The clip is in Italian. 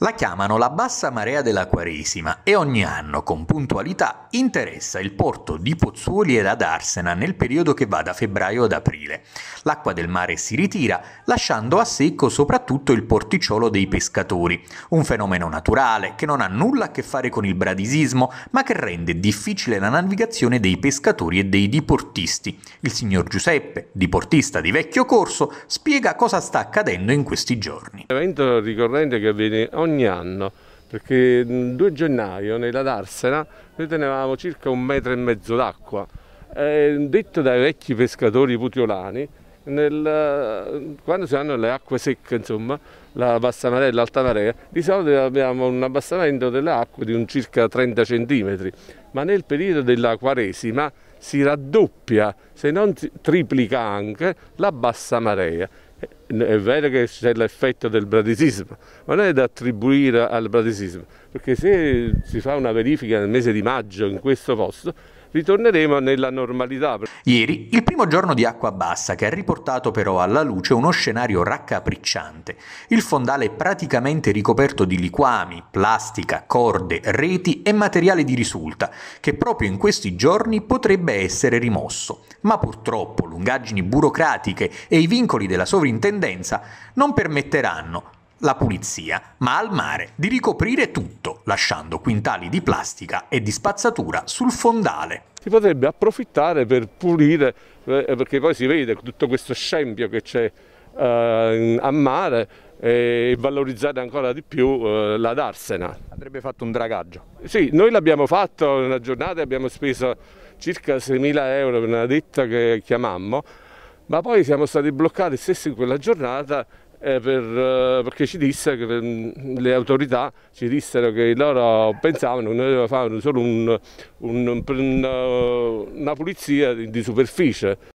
La chiamano la bassa marea della Quaresima e ogni anno con puntualità interessa il porto di Pozzuoli ed ad Arsena nel periodo che va da febbraio ad aprile. L'acqua del mare si ritira lasciando a secco soprattutto il porticciolo dei pescatori, un fenomeno naturale che non ha nulla a che fare con il bradisismo ma che rende difficile la navigazione dei pescatori e dei diportisti. Il signor Giuseppe, diportista di vecchio corso, spiega cosa sta accadendo in questi giorni. L'evento ricorrente che avviene ogni ogni anno, perché il 2 gennaio nella Darsena noi tenevamo circa un metro e mezzo d'acqua. detto dai vecchi pescatori putiolani, nel, quando si hanno le acque secche, insomma, la bassa marea e l'alta marea, di solito abbiamo un abbassamento delle acque di un circa 30 cm, ma nel periodo della quaresima si raddoppia, se non triplica anche, la bassa marea è vero che c'è l'effetto del bradisismo, ma non è da attribuire al bradisismo, perché se si fa una verifica nel mese di maggio in questo posto, ritorneremo nella normalità. Ieri, il primo giorno di acqua bassa che ha riportato però alla luce uno scenario raccapricciante. Il fondale è praticamente ricoperto di liquami, plastica, corde, reti e materiale di risulta, che proprio in questi giorni potrebbe essere rimosso. Ma purtroppo lungaggini burocratiche e i vincoli della sovrintendenza non permetteranno la pulizia, ma al mare di ricoprire tutto, lasciando quintali di plastica e di spazzatura sul fondale. Si potrebbe approfittare per pulire, eh, perché poi si vede tutto questo scempio che c'è eh, a mare e valorizzare ancora di più eh, la darsena. Andrebbe fatto un dragaggio. Sì, noi l'abbiamo fatto in una giornata, abbiamo speso circa 6.000 euro per una ditta che chiamammo, ma poi siamo stati bloccati stessi in quella giornata eh, per, eh, perché ci disse che le autorità ci dissero che loro pensavano che noi dovevamo fare solo un, un, una pulizia di superficie.